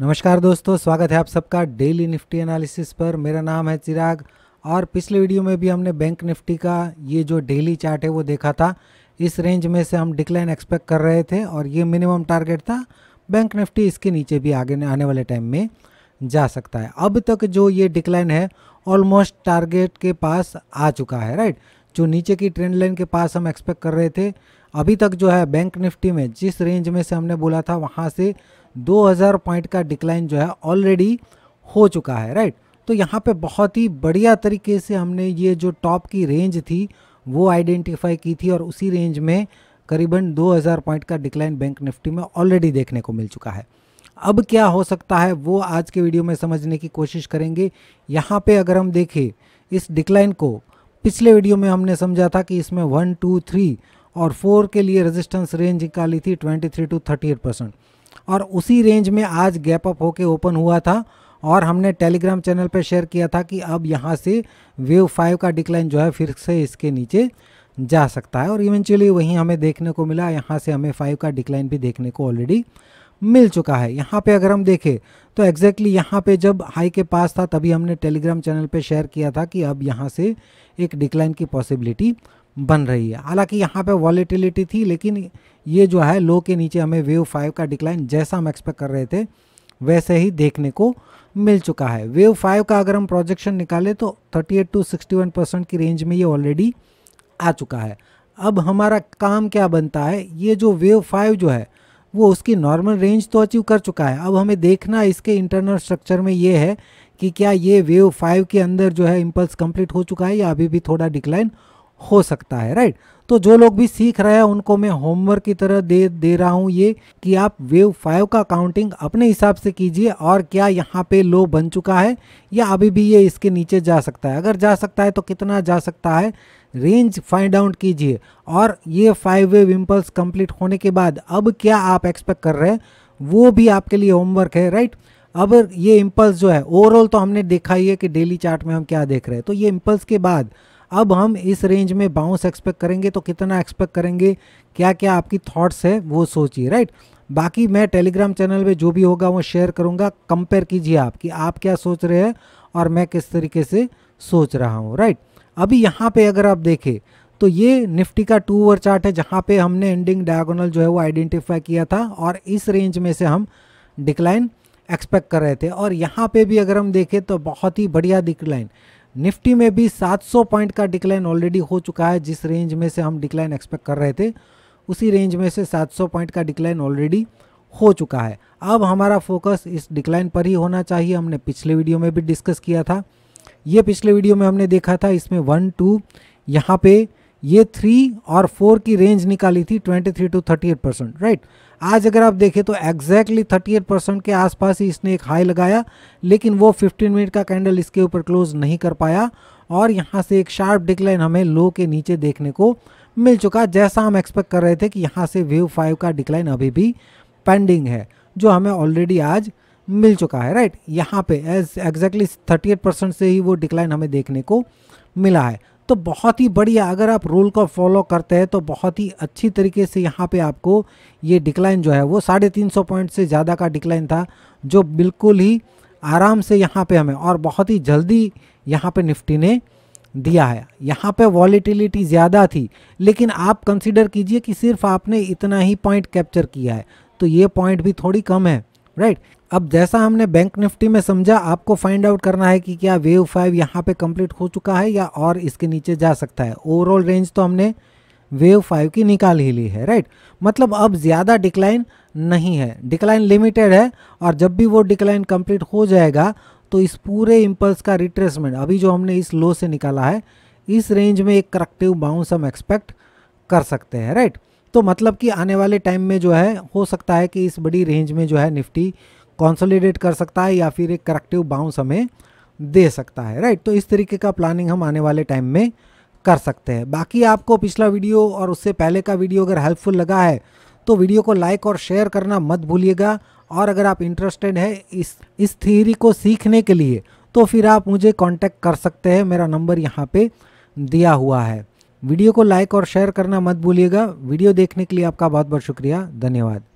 नमस्कार दोस्तों स्वागत है आप सबका डेली निफ्टी एनालिसिस पर मेरा नाम है चिराग और पिछले वीडियो में भी हमने बैंक निफ्टी का ये जो डेली चार्ट है वो देखा था इस रेंज में से हम डिक्लाइन एक्सपेक्ट कर रहे थे और ये मिनिमम टारगेट था बैंक निफ्टी इसके नीचे भी आगे आने वाले टाइम में जा सकता है अब तक जो ये डिक्लाइन है ऑलमोस्ट टारगेट के पास आ चुका है राइट जो नीचे की ट्रेंड लाइन के पास हम एक्सपेक्ट कर रहे थे अभी तक जो है बैंक निफ्टी में जिस रेंज में से हमने बोला था वहाँ से 2000 पॉइंट का डिक्लाइन जो है ऑलरेडी हो चुका है राइट तो यहाँ पे बहुत ही बढ़िया तरीके से हमने ये जो टॉप की रेंज थी वो आइडेंटिफाई की थी और उसी रेंज में करीबन 2000 पॉइंट का डिक्लाइन बैंक निफ्टी में ऑलरेडी देखने को मिल चुका है अब क्या हो सकता है वो आज के वीडियो में समझने की कोशिश करेंगे यहाँ पर अगर हम देखें इस डिक्लाइन को पिछले वीडियो में हमने समझा था कि इसमें वन टू थ्री और फोर के लिए रेजिस्टेंस रेंज निकाली थी twenty three to thirty eight percent और उसी रेंज में आज गैप अप होके ओपन हुआ था और हमने टेलीग्राम चैनल पर शेयर किया था कि अब यहाँ से वेव फाइव का डिक्लाइन जो है फिर से इसके नीचे जा सकता है और इवेंचुअली वहीं हमें देखने को मिला यहाँ से हमें फाइव का डिक्लाइन भी देखने को ऑलरेडी मिल चुका है यहाँ पे अगर हम देखें तो एग्जैक्टली exactly यहाँ पे जब हाई के पास था तभी हमने टेलीग्राम चैनल पे शेयर किया था कि अब यहाँ से एक डिक्लाइन की पॉसिबिलिटी बन रही है हालांकि यहाँ पे वॉलीटिलिटी थी लेकिन ये जो है लो के नीचे हमें वेव फाइव का डिक्लाइन जैसा हम एक्सपेक्ट कर रहे थे वैसे ही देखने को मिल चुका है वेव फाइव का अगर हम प्रोजेक्शन निकालें तो 38 टू 61 परसेंट की रेंज में ये ऑलरेडी आ चुका है अब हमारा काम क्या बनता है ये जो वेव फाइव जो है वो उसकी नॉर्मल रेंज तो अचीव कर चुका है अब हमें देखना इसके इंटरनल स्ट्रक्चर में ये है कि क्या ये वेव फाइव के अंदर जो है इम्पल्स कंप्लीट हो चुका है या अभी भी थोड़ा डिक्लाइन हो सकता है राइट तो जो लोग भी सीख रहे हैं उनको मैं होमवर्क की तरह दे दे रहा हूँ ये कि आप वेव फाइव का काउंटिंग अपने हिसाब से कीजिए और क्या यहाँ पे लो बन चुका है या अभी भी ये इसके नीचे जा सकता है अगर जा सकता है तो कितना जा सकता है रेंज फाइंड आउट कीजिए और ये फाइव वेव इम्पल्स कंप्लीट होने के बाद अब क्या आप एक्सपेक्ट कर रहे हैं वो भी आपके लिए होमवर्क है राइट अब ये इम्पल्स जो है ओवरऑल तो हमने देखा ही है कि डेली चार्ट में हम क्या देख रहे हैं तो ये इम्पल्स के बाद अब हम इस रेंज में बाउंस एक्सपेक्ट करेंगे तो कितना एक्सपेक्ट करेंगे क्या क्या आपकी थॉट्स है वो सोचिए राइट बाकी मैं टेलीग्राम चैनल में जो भी होगा वो शेयर करूँगा कंपेयर कीजिए आप कि आप क्या सोच रहे हैं और मैं किस तरीके से सोच रहा हूँ राइट अभी यहाँ पे अगर आप देखें तो ये निफ्टी का टू ओवर चार्ट है जहाँ पे हमने एंडिंग डायगोनल जो है वो आइडेंटिफाई किया था और इस रेंज में से हम डिक्लाइन एक्सपेक्ट कर रहे थे और यहाँ पे भी अगर हम देखें तो बहुत ही बढ़िया डिक्लाइन निफ्टी में भी 700 पॉइंट का डिक्लाइन ऑलरेडी हो चुका है जिस रेंज में से हम डिक्लाइन एक्सपेक्ट कर रहे थे उसी रेंज में से 700 पॉइंट का डिक्लाइन ऑलरेडी हो चुका है अब हमारा फोकस इस डिक्लाइन पर ही होना चाहिए हमने पिछले वीडियो में भी डिस्कस किया था ये पिछले वीडियो में हमने देखा था इसमें वन टू यहाँ पे ये थ्री और फोर की रेंज निकाली थी twenty three to thirty eight percent right आज अगर आप देखें तो एग्जैक्टली एट परसेंट के आसपास ही इसने एक हाई लगाया लेकिन वो 15 मिनट का कैंडल इसके ऊपर क्लोज नहीं कर पाया और यहाँ से एक शार्प डिक्लाइन हमें लो के नीचे देखने को मिल चुका जैसा हम एक्सपेक्ट कर रहे थे कि यहाँ से वेव फाइव का डिक्लाइन अभी भी पेंडिंग है जो हमें ऑलरेडी आज मिल चुका है राइट यहाँ पे as exactly thirty eight percent से ही वो डिक्लाइन हमें देखने को मिला है तो बहुत ही बढ़िया अगर आप रूल को फॉलो करते हैं तो बहुत ही अच्छी तरीके से यहाँ पे आपको ये डिक्लाइन जो है वो साढ़े तीन सौ पॉइंट से ज़्यादा का डिक्लाइन था जो बिल्कुल ही आराम से यहाँ पे हमें और बहुत ही जल्दी यहाँ पे निफ्टी ने दिया है यहाँ पे वॉलीटिलिटी ज़्यादा थी लेकिन आप कंसिडर कीजिए कि सिर्फ आपने इतना ही पॉइंट कैप्चर किया है तो ये पॉइंट भी थोड़ी कम है राइट अब जैसा हमने बैंक निफ्टी में समझा आपको फाइंड आउट करना है कि क्या वेव फाइव यहाँ पे कंप्लीट हो चुका है या और इसके नीचे जा सकता है ओवरऑल रेंज तो हमने वेव फाइव की निकाल ही ली है राइट मतलब अब ज़्यादा डिक्लाइन नहीं है डिक्लाइन लिमिटेड है और जब भी वो डिक्लाइन कंप्लीट हो जाएगा तो इस पूरे इम्पल्स का रिट्रेसमेंट अभी जो हमने इस लो से निकाला है इस रेंज में एक करेक्टिव बाउंस हम एक्सपेक्ट कर सकते हैं राइट तो मतलब कि आने वाले टाइम में जो है हो सकता है कि इस बड़ी रेंज में जो है निफ्टी कॉन्सोलिडेट कर सकता है या फिर एक करेक्टिव बाउंस हमें दे सकता है राइट तो इस तरीके का प्लानिंग हम आने वाले टाइम में कर सकते हैं बाकी आपको पिछला वीडियो और उससे पहले का वीडियो अगर हेल्पफुल लगा है तो वीडियो को लाइक और शेयर करना मत भूलिएगा और अगर आप इंटरेस्टेड है इस इस थीरी को सीखने के लिए तो फिर आप मुझे कांटेक्ट कर सकते हैं मेरा नंबर यहाँ पे दिया हुआ है वीडियो को लाइक और शेयर करना मत भूलिएगा वीडियो देखने के लिए आपका बहुत बहुत शुक्रिया धन्यवाद